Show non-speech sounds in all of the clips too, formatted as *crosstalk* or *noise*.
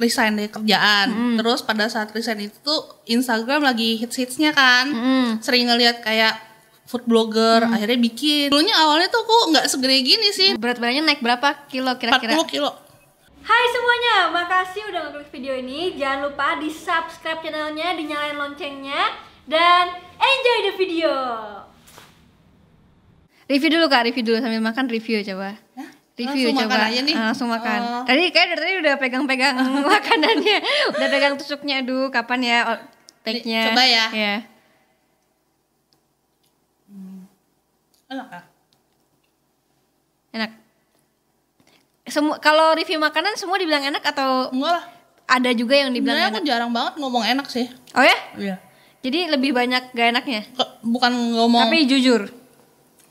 resign dari kerjaan. Mm. Terus pada saat resign itu tuh Instagram lagi hits-hitsnya kan. Mm. Sering ngelihat kayak food blogger mm. akhirnya bikin dulunya awalnya tuh aku nggak segede gini sih berat badannya naik berapa kilo kira-kira 40 kilo Hai semuanya, makasih udah ngeklik video ini jangan lupa di subscribe channelnya, dinyalain loncengnya dan enjoy the video review dulu kak, review dulu sambil makan review coba Hah? review langsung coba makan aja nih. Ah, langsung makan oh. tadi kayak dari tadi udah pegang-pegang *laughs* makanannya udah pegang tusuknya aduh kapan ya oh, take-nya coba ya Yeah. hmm. enak ah. enak semua kalau review makanan semua dibilang enak atau enggak lah ada juga yang dibilang Sebenarnya enak aku jarang banget ngomong enak sih oh ya iya jadi lebih banyak gak enaknya bukan ngomong tapi jujur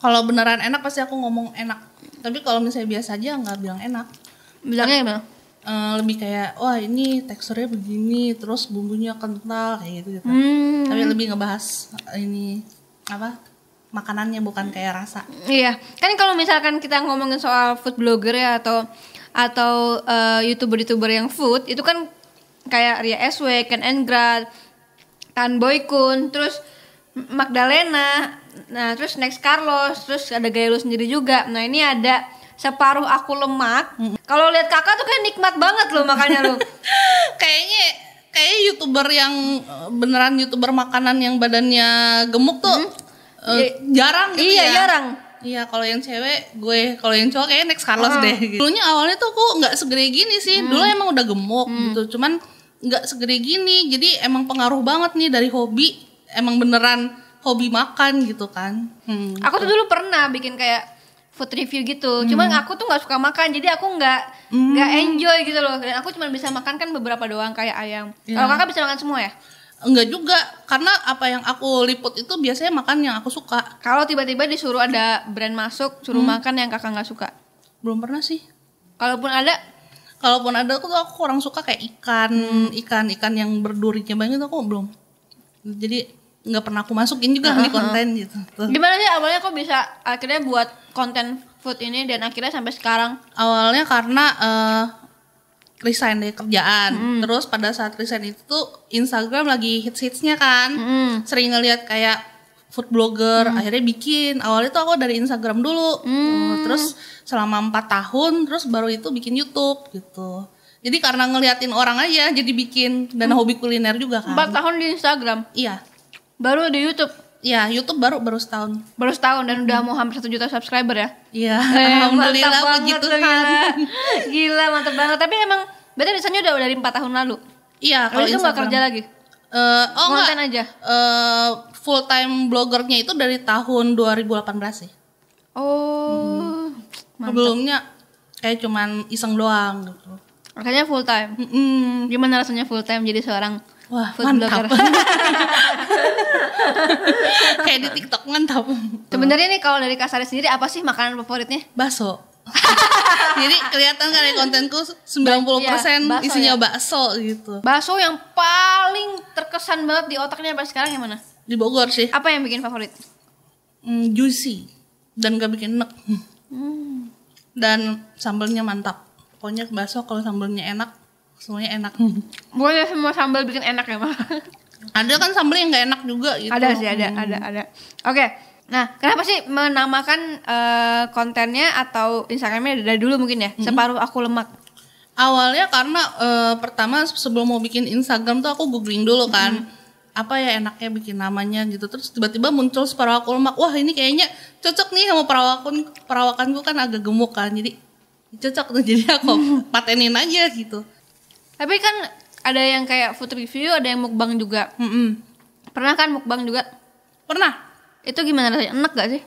kalau beneran enak pasti aku ngomong enak tapi kalau misalnya biasa aja nggak bilang enak bilangnya gimana Uh, lebih kayak wah ini teksturnya begini terus bumbunya kental kayak gitu gitu hmm. tapi lebih ngebahas eh, ini apa makanannya bukan kayak rasa iya kan kalau misalkan kita ngomongin soal food blogger ya atau atau eh, youtuber youtuber yang food itu kan kayak Ria SW, Ken Engrad, Tan Boykun, terus Magdalena nah terus next Carlos terus ada gaya lu sendiri juga nah ini ada separuh aku lemak kalau lihat kakak tuh kayak nikmat banget loh makanya lu *laughs* kayaknya kayak youtuber yang beneran youtuber makanan yang badannya gemuk tuh hmm. uh, jarang gitu iya ya. jarang Iya, kalau yang cewek gue, kalau yang cowok kayak next Carlos uh deh. Gitu. Dulunya awalnya tuh aku nggak segede gini sih. Hmm. Dulu emang udah gemuk hmm. gitu, cuman nggak segede gini. Jadi emang pengaruh banget nih dari hobi emang beneran hobi makan gitu kan. Hmm, aku tuh gitu. dulu pernah bikin kayak food review gitu. Hmm. Cuman aku tuh nggak suka makan, jadi aku nggak hmm. nggak hmm. enjoy gitu loh. Dan aku cuma bisa makan kan beberapa doang kayak ayam. Yeah. Kalau kakak bisa makan semua ya? Enggak juga, karena apa yang aku liput itu biasanya makan yang aku suka. Kalau tiba-tiba disuruh ada brand masuk, suruh hmm. makan yang kakak nggak suka? Belum pernah sih. Kalaupun ada, kalaupun ada aku tuh aku kurang suka kayak ikan, hmm. ikan-ikan yang berdurinya banyak aku belum jadi nggak pernah aku masukin juga uh -huh. di konten gitu. Gimana sih awalnya kok bisa akhirnya buat konten food ini dan akhirnya sampai sekarang? Awalnya karena uh, resign dari kerjaan. Mm. Terus pada saat resign itu tuh Instagram lagi hits-hitsnya kan. Mm. Sering ngeliat kayak food blogger mm. akhirnya bikin. Awalnya tuh aku dari Instagram dulu. Mm. Terus selama empat tahun terus baru itu bikin YouTube gitu. Jadi karena ngeliatin orang aja jadi bikin dan hmm. hobi kuliner juga kan. 4 tahun di Instagram. Iya. Baru di YouTube. Iya, YouTube baru baru setahun. Baru setahun dan hmm. udah mau hampir satu juta subscriber ya. Iya. Eh, *laughs* Alhamdulillah puji Tuhan. Gila. gila, mantap banget. Tapi emang berarti misalnya udah dari empat tahun lalu. Iya, oh, kalau itu nggak kerja lagi. Uh, oh Konten aja. Uh, eh, full time bloggernya itu dari tahun 2018 sih. Oh. Hmm. Sebelumnya kayak cuman iseng doang gitu. Makanya full time. Mm-mm. Gimana rasanya full time jadi seorang Wah, food mantap. blogger? *laughs* Kayak di TikTok mantap. Sebenarnya nih kalau dari Kasari sendiri apa sih makanan favoritnya? Bakso. *laughs* Jadi kelihatan kan dari ya, kontenku 90% puluh persen iya, isinya ya. bakso gitu. Bakso yang paling terkesan banget di otaknya sampai sekarang yang mana? Di Bogor sih. Apa yang bikin favorit? Mm, juicy dan gak bikin enak. Hmm. Dan sambelnya mantap. Pokoknya bakso kalau sambelnya enak, semuanya enak. Boleh semua sambal bikin enak ya, mah. Ada kan sambal yang nggak enak juga gitu. Ada sih, ada, hmm. ada, ada. Oke. Okay. Nah, kenapa sih menamakan uh, kontennya atau Instagramnya dari dulu mungkin ya? -hmm. Separuh aku lemak. Awalnya karena uh, pertama sebelum mau bikin Instagram tuh aku googling dulu kan. -hmm. Apa ya enaknya bikin namanya gitu. Terus tiba-tiba muncul separuh aku lemak. Wah, ini kayaknya cocok nih sama perawakan perawakanku kan agak gemuk kan. Jadi cocok tuh *laughs* jadi aku patenin aja gitu tapi kan ada yang kayak food review ada yang mukbang juga mm -mm. pernah kan mukbang juga pernah itu gimana rasanya enak gak sih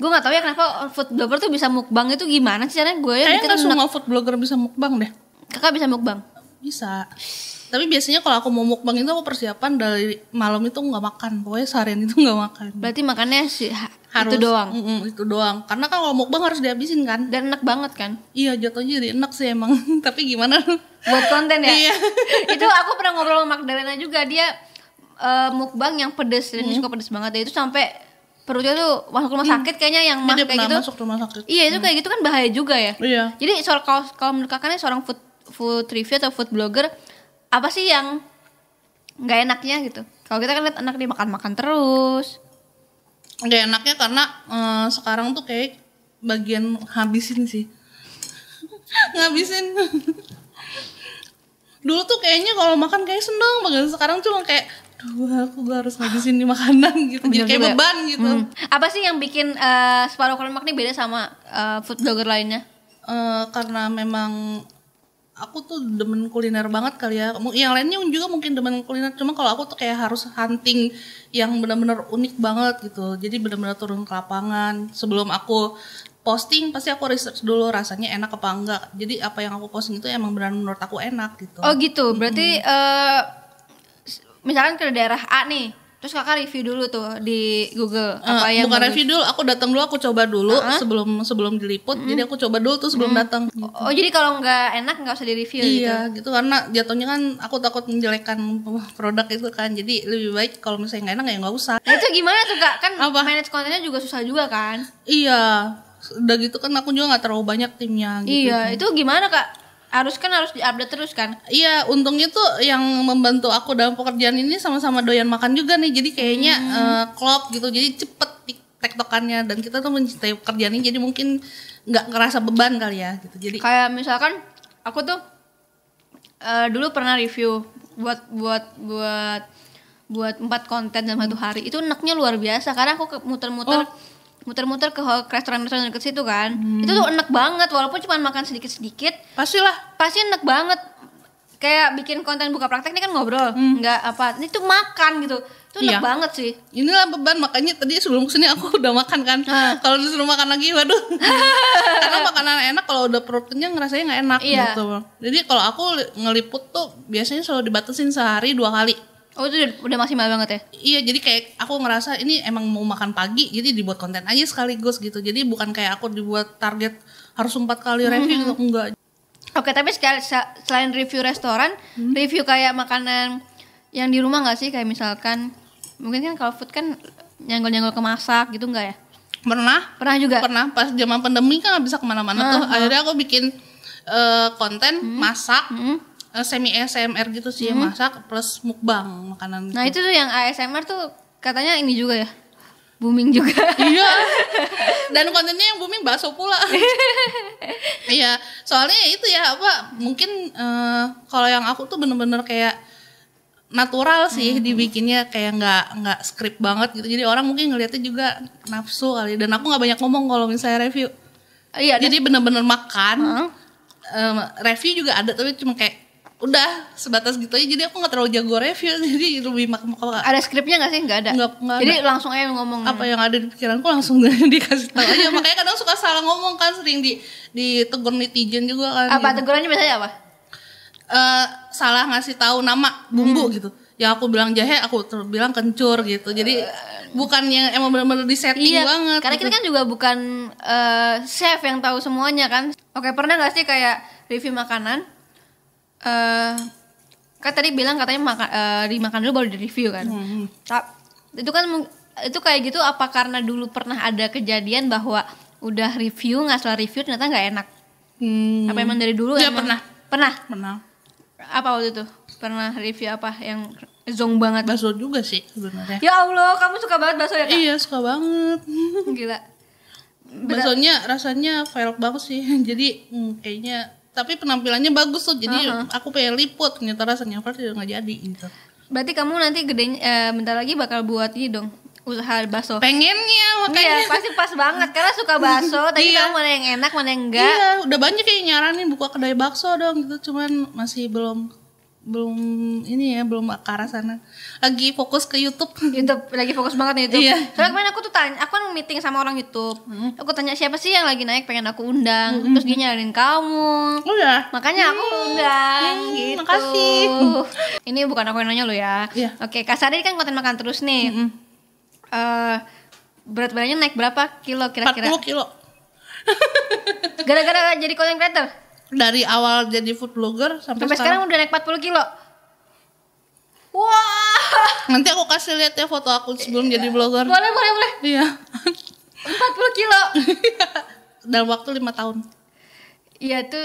gue nggak tahu ya kenapa food blogger tuh bisa mukbang itu gimana sih caranya gue ya kayaknya langsung semua food blogger bisa mukbang deh kakak bisa mukbang bisa tapi biasanya kalau aku mau mukbang itu aku persiapan dari malam itu nggak makan pokoknya seharian itu nggak makan berarti makannya sih harus, itu doang mm, mm, itu doang karena kan kalau mukbang harus dihabisin kan dan enak banget kan iya jatuhnya jadi enak sih emang *laughs* tapi gimana buat konten ya iya. *laughs* itu aku pernah ngobrol sama Magdalena juga dia uh, mukbang yang pedes dan hmm. suka pedes banget ya itu sampai perutnya tuh masuk rumah mm. sakit kayaknya yang mah kayak gitu masuk rumah sakit iya itu hmm. kayak gitu kan bahaya juga ya iya jadi soal kalau kalau menurut kakaknya seorang food food review atau food blogger apa sih yang nggak enaknya gitu kalau kita kan lihat anak dia makan makan terus nggak enaknya karena uh, sekarang tuh kayak bagian habisin sih *laughs* ngabisin *laughs* dulu tuh kayaknya kalau makan kayak seneng banget sekarang cuma kayak Duh, aku gak harus ngabisin di makanan *laughs* gitu Bener jadi kayak beban gitu hmm. apa sih yang bikin uh, separuh kelemak ini beda sama uh, food blogger lainnya uh, karena memang aku tuh demen kuliner banget kali ya. Yang lainnya juga mungkin demen kuliner, cuma kalau aku tuh kayak harus hunting yang benar-benar unik banget gitu. Jadi benar-benar turun ke lapangan. Sebelum aku posting pasti aku research dulu rasanya enak apa enggak. Jadi apa yang aku posting itu emang benar menurut aku enak gitu. Oh gitu. Berarti -hmm. uh, misalkan ke daerah A nih Terus kakak review dulu tuh di Google uh, apa yang bukan review dulu, aku datang dulu, aku coba dulu uh -huh. sebelum sebelum diliput. Mm -hmm. Jadi aku coba dulu tuh sebelum mm -hmm. datang. Gitu. Oh jadi kalau nggak enak nggak usah di review gitu? iya, gitu. gitu karena jatuhnya kan aku takut menjelekkan produk itu kan. Jadi lebih baik kalau misalnya nggak enak ya nggak usah. Nah, itu gimana tuh kak? Kan apa? manage kontennya juga susah juga kan? Iya. Udah gitu kan aku juga nggak terlalu banyak timnya. Gitu. Iya itu gimana kak? harus kan harus diupdate terus kan iya untungnya tuh yang membantu aku dalam pekerjaan ini sama-sama doyan makan juga nih jadi kayaknya hmm. uh, klop gitu jadi cepet tektokannya dan kita tuh mencintai pekerjaan ini jadi mungkin nggak ngerasa beban kali ya gitu jadi kayak misalkan aku tuh uh, dulu pernah review buat buat buat buat empat konten dalam satu hari itu enaknya luar biasa karena aku muter-muter oh muter-muter ke restoran-restoran dekat situ kan hmm. itu tuh enak banget walaupun cuma makan sedikit-sedikit Pastilah. Pasti enak banget. Kayak bikin konten buka praktek ini kan ngobrol, hmm. nggak apa. Ini tuh makan gitu. Itu enak iya. banget sih. Inilah beban makanya tadi sebelum kesini aku *laughs* udah makan kan. Ah. kalau disuruh makan lagi waduh. *laughs* Karena makanan enak kalau udah perut kenyang rasanya nggak enak iya. gitu. Jadi kalau aku ngeliput tuh biasanya selalu dibatasin sehari dua kali. Oh itu udah, udah maksimal banget ya? Iya jadi kayak aku ngerasa ini emang mau makan pagi jadi dibuat konten aja sekaligus gitu Jadi bukan kayak aku dibuat target harus empat kali review mm -hmm. gitu Enggak Oke, tapi sekali selain review restoran, hmm. review kayak makanan yang di rumah nggak sih? Kayak misalkan mungkin kan kalau food kan nyanggol-nyanggol kemasak gitu nggak ya? Pernah, pernah juga. Pernah pas zaman pandemi kan nggak bisa kemana-mana tuh. Akhirnya aku bikin uh, konten hmm. masak. Hmm. Uh, semi ASMR gitu sih hmm. masak plus mukbang makanan. Nah, gitu. itu tuh yang ASMR tuh katanya ini juga ya booming juga. iya. *laughs* Dan kontennya yang booming bakso pula. *laughs* iya, soalnya ya itu ya apa mungkin uh, kalau yang aku tuh bener-bener kayak natural sih hmm. dibikinnya kayak nggak nggak script banget gitu jadi orang mungkin ngelihatnya juga nafsu kali dan aku nggak banyak ngomong kalau misalnya review iya jadi bener-bener makan hmm. um, review juga ada tapi cuma kayak udah sebatas gitu aja jadi aku nggak terlalu jago review *laughs* jadi lebih mak mak ada skripnya nggak sih nggak ada gak, jadi langsung aja ngomong apa yang ada di pikiranku langsung *laughs* dikasih tahu aja makanya kadang suka salah ngomong kan sering di tegur netizen juga kan apa gitu. tegurannya biasanya apa uh, salah ngasih tahu nama bumbu hmm. gitu ya aku bilang jahe aku bilang kencur gitu jadi uh, eh. bukan yang emang benar-benar di setting iya, banget karena gitu. kita kan juga bukan uh, chef yang tahu semuanya kan oke pernah nggak sih kayak review makanan Eh, kan tadi bilang katanya maka, uh, dimakan dulu baru di review kan hmm. hmm. itu kan itu kayak gitu apa karena dulu pernah ada kejadian bahwa udah review nggak salah review ternyata nggak enak hmm. apa emang dari dulu ya emang? pernah pernah pernah apa waktu itu pernah review apa yang zong banget bakso juga sih sebenarnya ya allah kamu suka banget bakso ya kak? iya suka banget gila baksonya rasanya velg banget sih *laughs* jadi hmm, kayaknya tapi penampilannya bagus tuh jadi uh -huh. aku pengen liput ternyata rasanya Far tidak nggak jadi gitu berarti kamu nanti gedenya eh, bentar lagi bakal buat ini dong usaha bakso pengennya makanya iya, pasti pas banget karena suka bakso *laughs* tapi iya. kamu mana yang enak mana yang enggak iya udah banyak yang nyaranin buka kedai bakso dong gitu cuman masih belum belum ini ya belum ke arah sana lagi fokus ke YouTube *laughs* YouTube lagi fokus banget nih YouTube iya. soalnya kemarin aku tuh tanya aku kan meeting sama orang YouTube hmm. aku tanya siapa sih yang lagi naik pengen aku undang hmm. terus dia nyariin kamu udah oh, iya? makanya aku hmm. undang hmm, gitu makasih *laughs* ini bukan aku yang nanya lo ya yeah. oke okay, Kasari kan konten makan terus nih hmm. uh, berat badannya naik berapa kilo kira-kira 40 kilo gara-gara jadi konten creator dari awal jadi food blogger sampai, sampai sekarang, sekarang udah naik 40 kilo. Wah. Nanti aku kasih lihat ya foto aku sebelum jadi blogger. Boleh, boleh, boleh. Iya. 40 kilo. Iya. Dalam waktu lima tahun. Iya tuh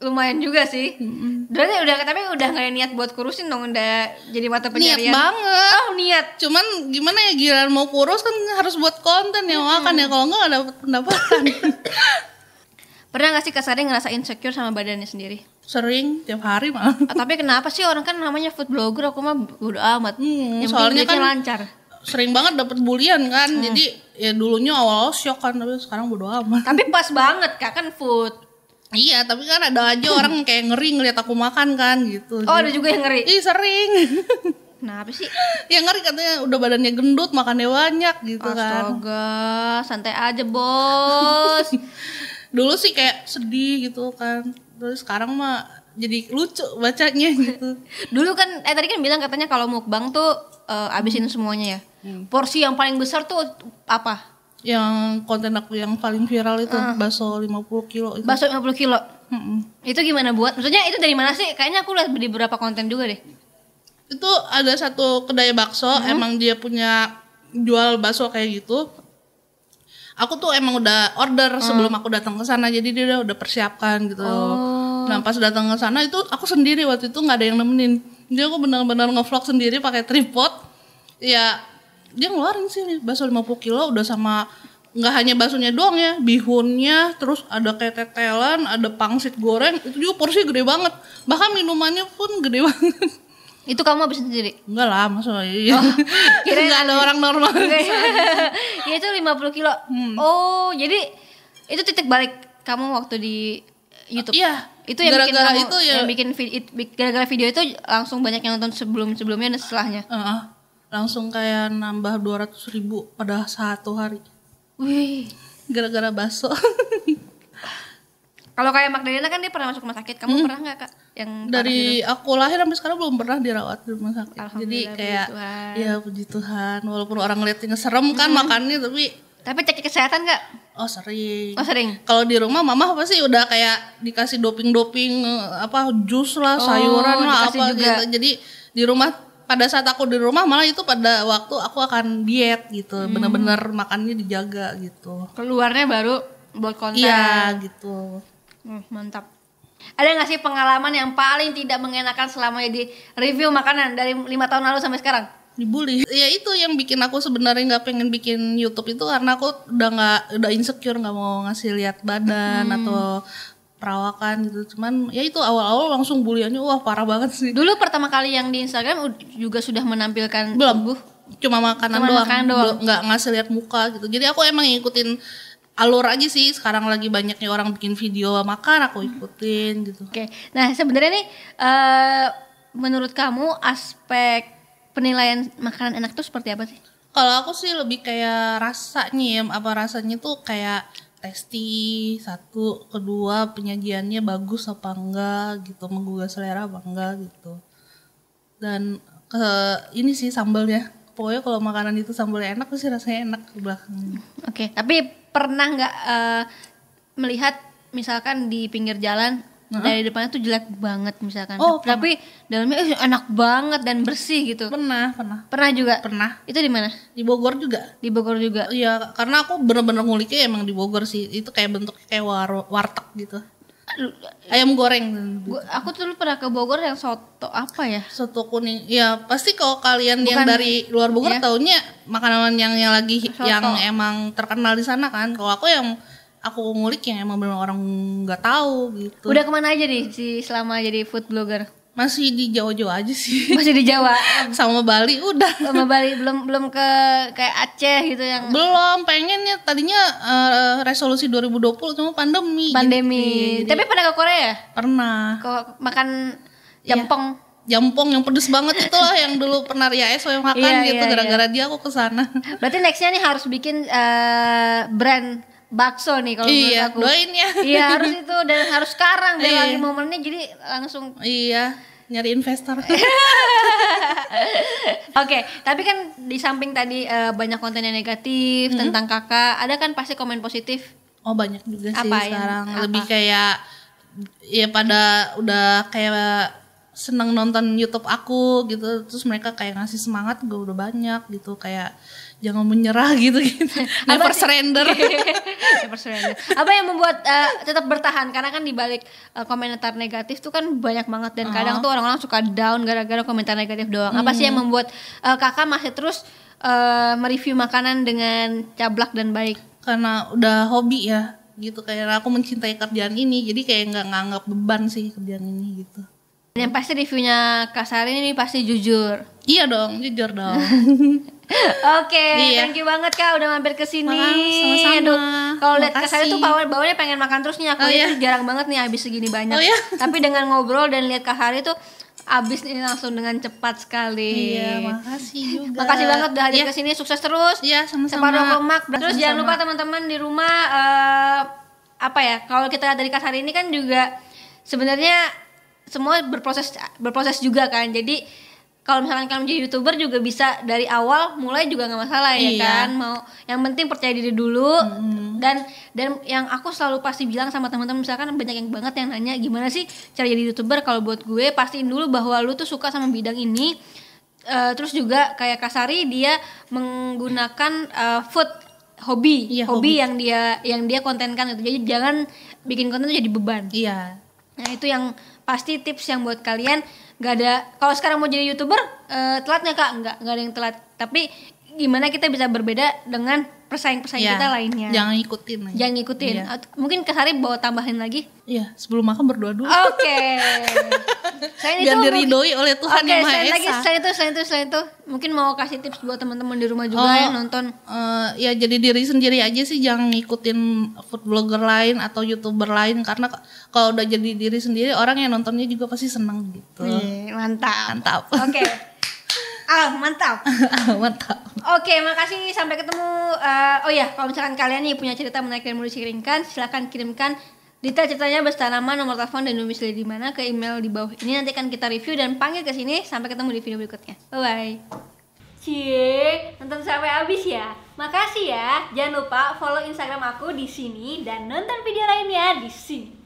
lumayan juga sih. Mm-hmm. udah tapi udah nggak niat buat kurusin dong udah jadi mata pencarian. Niat banget. Oh niat. Cuman gimana ya giliran mau kurus kan harus buat konten ya mm-hmm. makan ya kalau nggak ada pendapatan. *laughs* Pernah gak sih Kak Sari ngerasa insecure sama badannya sendiri? Sering, tiap hari malah Oh Tapi kenapa sih orang kan namanya food blogger, aku mah bodo amat hmm, Yang soalnya kan lancar Sering banget dapet bulian kan, hmm. jadi ya dulunya awal shock kan, tapi sekarang bodo amat Tapi pas banget Kak, kan food Iya, tapi kan ada aja orang *laughs* kayak ngeri ngeliat aku makan kan gitu Oh ada juga yang ngeri? Ih iya, sering Nah *laughs* Kenapa sih? yang ngeri katanya udah badannya gendut, makannya banyak gitu Astaga, kan. Astaga, santai aja bos. *laughs* dulu sih kayak sedih gitu kan terus sekarang mah jadi lucu bacanya *laughs* gitu dulu kan eh tadi kan bilang katanya kalau mukbang tuh uh, abisin hmm. semuanya ya hmm. porsi yang paling besar tuh apa yang konten aku yang paling viral itu uh. bakso 50 kilo itu. bakso 50 kilo hmm. itu gimana buat maksudnya itu dari mana sih kayaknya aku lihat di beberapa konten juga deh itu ada satu kedai bakso hmm. emang dia punya jual bakso kayak gitu aku tuh emang udah order hmm. sebelum aku datang ke sana jadi dia udah, persiapkan gitu oh. nah pas datang ke sana itu aku sendiri waktu itu nggak ada yang nemenin dia aku benar-benar ngevlog sendiri pakai tripod ya dia ngeluarin sih nih bakso puluh kilo udah sama nggak hanya baksonya doang ya bihunnya terus ada kayak tetelan ada pangsit goreng itu juga porsi gede banget bahkan minumannya pun gede *laughs* banget itu kamu habis sendiri? Enggak lah, maksudnya. Oh, *laughs* kira enggak ada orang normal. *laughs* ya *laughs* itu 50 kilo. Hmm. Oh, jadi itu titik balik kamu waktu di YouTube. Iya. Itu yang gara -gara bikin kamu, itu ya. yang bikin gara-gara video itu langsung banyak yang nonton sebelum-sebelumnya dan setelahnya. Uh -uh. Langsung kayak nambah 200 ribu pada satu hari. Wih, gara-gara baso. Kalau kayak Magdalena kan dia pernah masuk rumah sakit, kamu hmm. pernah nggak kak? yang dari aku lahir sampai sekarang belum pernah dirawat di rumah sakit. Jadi kayak ya puji Tuhan walaupun orang ngeliatnya serem kan makannya tapi tapi cek kesehatan gak? Oh sering. Oh sering. Kalau di rumah mama pasti udah kayak dikasih doping-doping apa jus lah, oh, sayuran lah apa juga. gitu. Jadi di rumah pada saat aku di rumah malah itu pada waktu aku akan diet gitu. Hmm. Bener-bener makannya dijaga gitu. Keluarnya baru buat konten. Iya gitu. Hmm, mantap. Ada nggak sih pengalaman yang paling tidak mengenakan selama jadi review makanan dari lima tahun lalu sampai sekarang? Dibully. Ya itu yang bikin aku sebenarnya nggak pengen bikin YouTube itu karena aku udah nggak udah insecure nggak mau ngasih lihat badan hmm. atau perawakan gitu cuman ya itu awal-awal langsung bullyannya wah parah banget sih dulu pertama kali yang di Instagram juga sudah menampilkan belum cuma makanan cuma makanan doang. nggak ngasih lihat muka gitu jadi aku emang ngikutin alur aja sih sekarang lagi banyaknya orang bikin video makan aku ikutin gitu. Oke. Okay. Nah, sebenarnya nih uh, menurut kamu aspek penilaian makanan enak tuh seperti apa sih? Kalau aku sih lebih kayak rasanya ya, apa rasanya tuh kayak tasty satu, kedua penyajiannya bagus apa enggak gitu, menggugah selera apa enggak gitu. Dan ke eh, ini sih sambalnya. Pokoknya kalau makanan itu sambalnya enak tuh sih rasanya enak ke belakangnya. Oke, okay. tapi pernah nggak uh, melihat misalkan di pinggir jalan uh dari depannya tuh jelek banget misalkan. Oh, tapi pernah. dalamnya eh, enak banget dan bersih gitu. Pernah, pernah. Pernah juga. Pernah. Itu di mana? Di Bogor juga. Di Bogor juga. Iya, karena aku bener-bener nguliknya emang di Bogor sih. Itu kayak bentuk kayak war- warteg gitu ayam goreng. Gua, aku tuh pernah ke Bogor yang soto apa ya? Soto kuning. Ya pasti kalau kalian Bukan, yang dari luar Bogor ya. tahunya makanan yang yang lagi soto. yang emang terkenal di sana kan. Kalau aku yang aku ngulik yang emang belum orang nggak tahu gitu. Udah kemana aja nih si selama jadi food blogger? masih di Jawa-Jawa aja sih. Masih di Jawa. *laughs* sama Bali udah. Sama Bali belum belum ke kayak Aceh gitu yang. Belum, pengen ya tadinya uh, resolusi 2020 cuma pandemi. Pandemi. Iya, jadi, Tapi pernah ke Korea? Pernah. Ke makan iya. jampong. Ya. Jampong yang pedes banget itu loh yang dulu *laughs* pernah Ria Eso yang makan iya, gitu iya, gara-gara iya. dia aku ke sana. Berarti nextnya nih harus bikin uh, brand bakso nih kalau iya, menurut aku. Iya, doain ya. Iya, harus *laughs* itu dan harus sekarang biar iya. lagi momennya jadi langsung. Iya nyari investor. *laughs* Oke, okay, tapi kan di samping tadi uh, banyak konten yang negatif mm -hmm. tentang kakak, ada kan pasti komen positif. Oh banyak juga apa sih yang, sekarang. Apa? Lebih kayak ya pada udah kayak seneng nonton YouTube aku gitu, terus mereka kayak ngasih semangat gue udah banyak gitu kayak jangan menyerah gitu gitu. *laughs* Never surrender. *laughs* Never surrender. Apa yang membuat uh, tetap bertahan? Karena kan di balik uh, komentar negatif tuh kan banyak banget dan uh. kadang ah. tuh orang-orang suka down gara-gara komentar negatif doang. Hmm. Apa sih yang hmm. membuat uh, Kakak masih terus uh, mereview makanan dengan cablak dan baik? Karena udah hobi ya gitu kayak aku mencintai kerjaan ini jadi kayak nggak nganggap beban sih kerjaan ini gitu yang pasti reviewnya Kak Sari ini pasti jujur iya dong jujur dong *laughs* Oke, okay, iya. thank you banget Kak udah mampir ke sini. Sama-sama. Kalau lihat ke saya tuh power bawanya pengen makan terus nih aku oh, iya. jarang banget nih habis segini banyak. Oh, iya. Tapi dengan ngobrol dan lihat Kak Hari tuh abis ini langsung dengan cepat sekali. Iya, makasih juga. Makasih banget udah hadir iya. ke sini, sukses terus. Iya, sama-sama. lemak. Terus sama-sama. jangan lupa teman-teman di rumah uh, apa ya? Kalau kita lihat dari kak hari ini kan juga sebenarnya semua berproses berproses juga kan. Jadi kalau misalkan kalian menjadi youtuber juga bisa dari awal mulai juga nggak masalah ya iya. ya kan mau yang penting percaya diri dulu hmm. dan dan yang aku selalu pasti bilang sama teman-teman misalkan banyak yang banget yang nanya gimana sih cara jadi youtuber kalau buat gue pastiin dulu bahwa lu tuh suka sama bidang ini uh, terus juga kayak Kasari dia menggunakan uh, food hobi iya, hobi, yang dia yang dia kontenkan itu jadi jangan bikin konten itu jadi beban iya nah itu yang pasti tips yang buat kalian nggak ada kalau sekarang mau jadi youtuber uh, telat nggak kak nggak nggak ada yang telat tapi gimana kita bisa berbeda dengan persaing-persaing yeah. kita lainnya. Jangan ikutin. Aja. Jangan ikutin. Iya. Mungkin ke Sari bawa tambahin lagi. Iya, sebelum makan berdoa dulu. Oke. Okay. *laughs* selain itu diridoi oleh Tuhan okay, Yang Maha Esa. Lagi, selain itu, selain itu, selain itu, mungkin mau kasih tips buat teman-teman di rumah juga oh, yang nonton. Uh, ya jadi diri sendiri aja sih, jangan ngikutin food blogger lain atau youtuber lain karena kalau udah jadi diri sendiri, orang yang nontonnya juga pasti seneng gitu. Nih, mantap. Mantap. Oke. Okay. *laughs* Ah, mantap. Ah, mantap. Oke, makasih sampai ketemu. Uh, oh ya, kalau misalkan kalian nih punya cerita menarik dan mau dikirimkan, silahkan kirimkan detail ceritanya beserta nama, nomor telepon dan domisili di mana ke email di bawah. Ini nanti akan kita review dan panggil ke sini. Sampai ketemu di video berikutnya. Bye bye. Cie, nonton sampai habis ya. Makasih ya. Jangan lupa follow Instagram aku di sini dan nonton video lainnya di sini.